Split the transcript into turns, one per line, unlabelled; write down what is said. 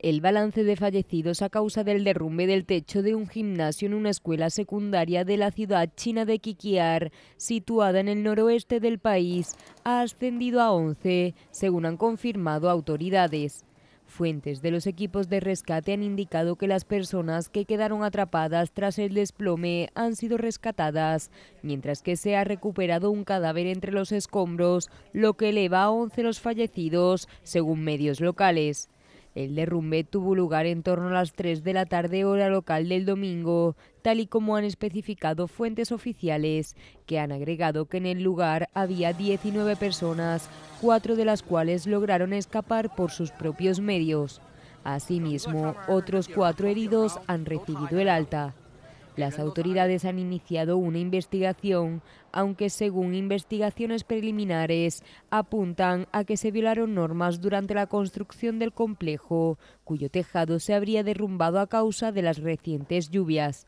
el balance de fallecidos a causa del derrumbe del techo de un gimnasio en una escuela secundaria de la ciudad china de Kikiar, situada en el noroeste del país, ha ascendido a 11, según han confirmado autoridades. Fuentes de los equipos de rescate han indicado que las personas que quedaron atrapadas tras el desplome han sido rescatadas, mientras que se ha recuperado un cadáver entre los escombros, lo que eleva a 11 los fallecidos, según medios locales. El derrumbe tuvo lugar en torno a las 3 de la tarde hora local del domingo, tal y como han especificado fuentes oficiales, que han agregado que en el lugar había 19 personas, cuatro de las cuales lograron escapar por sus propios medios. Asimismo, otros cuatro heridos han recibido el alta. Las autoridades han iniciado una investigación, aunque según investigaciones preliminares apuntan a que se violaron normas durante la construcción del complejo, cuyo tejado se habría derrumbado a causa de las recientes lluvias.